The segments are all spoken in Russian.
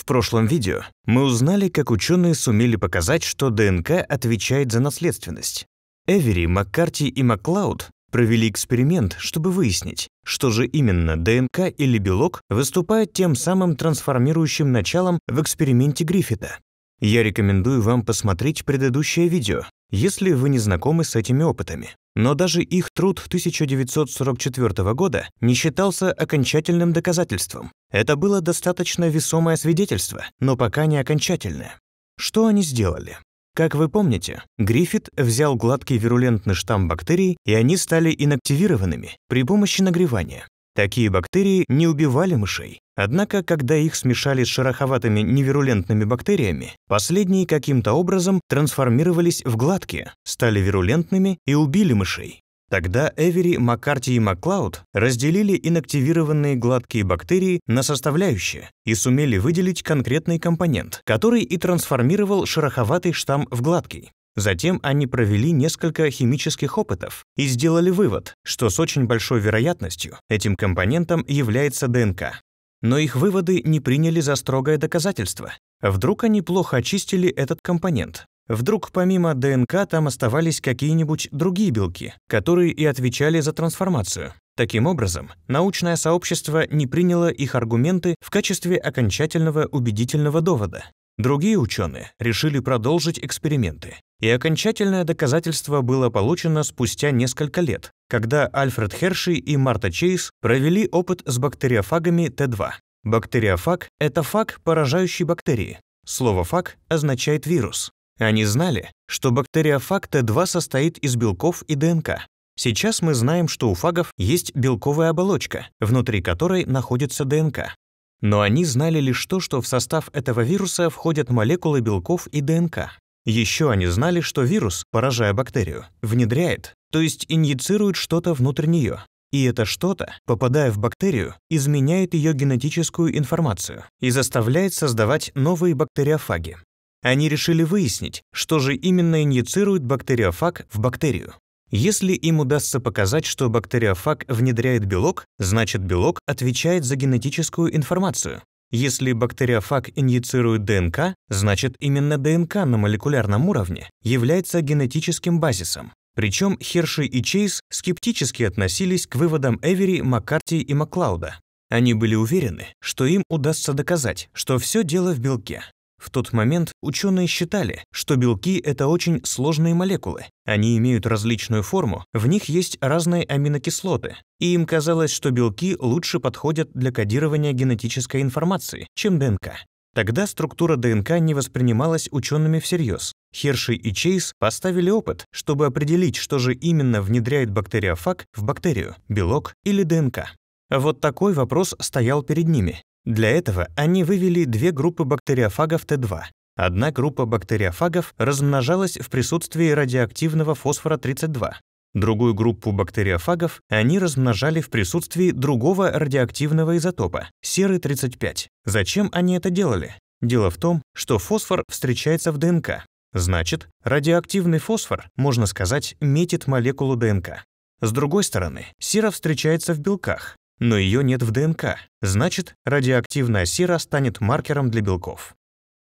В прошлом видео мы узнали, как ученые сумели показать, что ДНК отвечает за наследственность. Эвери, Маккарти и Маклауд провели эксперимент, чтобы выяснить, что же именно ДНК или белок выступает тем самым трансформирующим началом в эксперименте Гриффита. Я рекомендую вам посмотреть предыдущее видео, если вы не знакомы с этими опытами. Но даже их труд 1944 года не считался окончательным доказательством. Это было достаточно весомое свидетельство, но пока не окончательное. Что они сделали? Как вы помните, Гриффит взял гладкий вирулентный штамм бактерий, и они стали инактивированными при помощи нагревания. Такие бактерии не убивали мышей, однако когда их смешали с шероховатыми невирулентными бактериями, последние каким-то образом трансформировались в гладкие, стали вирулентными и убили мышей. Тогда Эвери, Маккарти и Маклауд разделили инактивированные гладкие бактерии на составляющие и сумели выделить конкретный компонент, который и трансформировал шероховатый штамм в гладкий. Затем они провели несколько химических опытов и сделали вывод, что с очень большой вероятностью этим компонентом является ДНК. Но их выводы не приняли за строгое доказательство. Вдруг они плохо очистили этот компонент, Вдруг помимо ДНК там оставались какие-нибудь другие белки, которые и отвечали за трансформацию. Таким образом, научное сообщество не приняло их аргументы в качестве окончательного убедительного довода. Другие ученые решили продолжить эксперименты, и окончательное доказательство было получено спустя несколько лет, когда Альфред Херши и Марта Чейз провели опыт с бактериофагами Т2. Бактериофаг – это фаг, поражающий бактерии. Слово «фаг» означает «вирус», они знали, что бактериофаг Т2 состоит из белков и ДНК. Сейчас мы знаем, что у фагов есть белковая оболочка, внутри которой находится ДНК. Но они знали лишь то, что в состав этого вируса входят молекулы белков и ДНК. Еще они знали, что вирус, поражая бактерию, внедряет, то есть инъецирует что-то внутрь нее. И это что-то, попадая в бактерию, изменяет ее генетическую информацию и заставляет создавать новые бактериофаги. Они решили выяснить, что же именно инъецирует бактериофаг в бактерию. Если им удастся показать, что бактериофаг внедряет белок, значит белок отвечает за генетическую информацию. Если бактериофаг инъецирует ДНК, значит именно ДНК на молекулярном уровне является генетическим базисом. Причем Херши и Чейз скептически относились к выводам Эвери, Маккарти и Маклауда. Они были уверены, что им удастся доказать, что все дело в белке. В тот момент ученые считали, что белки – это очень сложные молекулы. Они имеют различную форму, в них есть разные аминокислоты. И им казалось, что белки лучше подходят для кодирования генетической информации, чем ДНК. Тогда структура ДНК не воспринималась учеными всерьез. Херши и Чейз поставили опыт, чтобы определить, что же именно внедряет бактериофаг в бактерию – белок или ДНК. Вот такой вопрос стоял перед ними. Для этого они вывели две группы бактериофагов Т2. Одна группа бактериофагов размножалась в присутствии радиоактивного фосфора-32. Другую группу бактериофагов они размножали в присутствии другого радиоактивного изотопа — серы-35. Зачем они это делали? Дело в том, что фосфор встречается в ДНК. Значит, радиоактивный фосфор, можно сказать, метит молекулу ДНК. С другой стороны, сера встречается в белках но ее нет в ДНК, значит, радиоактивная сера станет маркером для белков.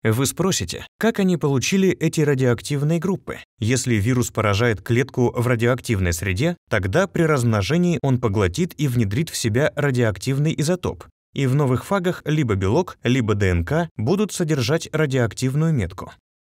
Вы спросите, как они получили эти радиоактивные группы? Если вирус поражает клетку в радиоактивной среде, тогда при размножении он поглотит и внедрит в себя радиоактивный изотоп, и в новых фагах либо белок, либо ДНК будут содержать радиоактивную метку.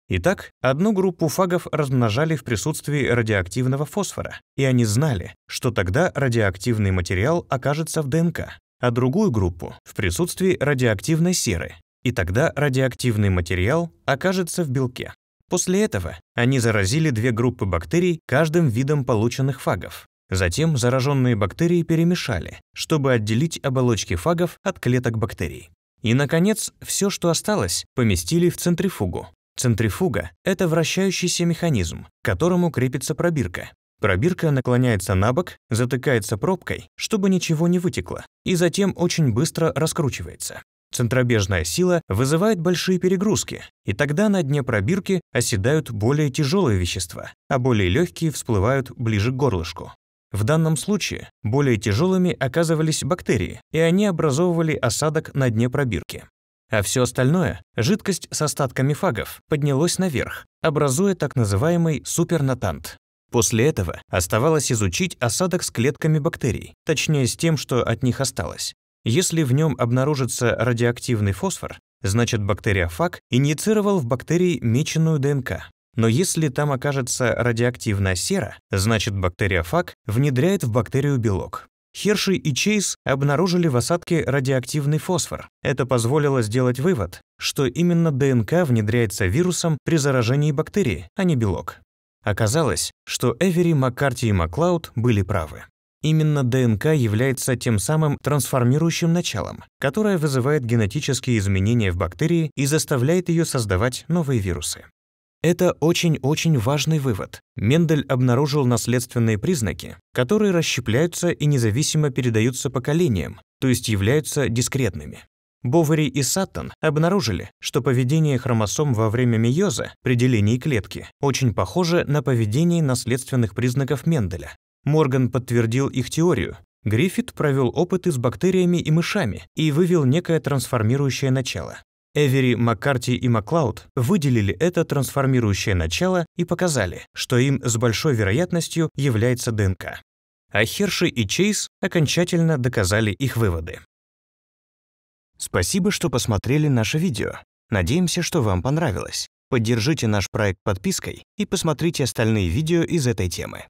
Итак, одну группу фагов размножали в присутствии радиоактивного фосфора, и они знали, что тогда радиоактивный материал окажется в ДНК, а другую группу — в присутствии радиоактивной серы, и тогда радиоактивный материал окажется в белке. После этого они заразили две группы бактерий каждым видом полученных фагов. Затем зараженные бактерии перемешали, чтобы отделить оболочки фагов от клеток бактерий. И, наконец, все, что осталось, поместили в центрифугу, Центрифуга — это вращающийся механизм, к которому крепится пробирка. Пробирка наклоняется на бок, затыкается пробкой, чтобы ничего не вытекло, и затем очень быстро раскручивается. Центробежная сила вызывает большие перегрузки, и тогда на дне пробирки оседают более тяжелые вещества, а более легкие всплывают ближе к горлышку. В данном случае более тяжелыми оказывались бактерии, и они образовывали осадок на дне пробирки. А все остальное, жидкость с остатками фагов, поднялось наверх, образуя так называемый супернатант. После этого оставалось изучить осадок с клетками бактерий, точнее с тем, что от них осталось. Если в нем обнаружится радиоактивный фосфор, значит бактериофаг инъецировал в бактерии меченую ДНК. Но если там окажется радиоактивная сера, значит бактериофаг внедряет в бактерию белок. Херши и Чейз обнаружили в осадке радиоактивный фосфор. Это позволило сделать вывод, что именно ДНК внедряется вирусом при заражении бактерии, а не белок. Оказалось, что Эвери, Маккарти и Маклауд были правы. Именно ДНК является тем самым трансформирующим началом, которое вызывает генетические изменения в бактерии и заставляет ее создавать новые вирусы. Это очень-очень важный вывод. Мендель обнаружил наследственные признаки, которые расщепляются и независимо передаются поколениям, то есть являются дискретными. Бовари и Саттон обнаружили, что поведение хромосом во время мейоза при делении клетки очень похоже на поведение наследственных признаков Менделя. Морган подтвердил их теорию. Гриффит провел опыты с бактериями и мышами и вывел некое трансформирующее начало. Эвери, Маккарти и Маклауд выделили это трансформирующее начало и показали, что им с большой вероятностью является ДНК. А Херши и Чейз окончательно доказали их выводы. Спасибо, что посмотрели наше видео. Надеемся, что вам понравилось. Поддержите наш проект подпиской и посмотрите остальные видео из этой темы.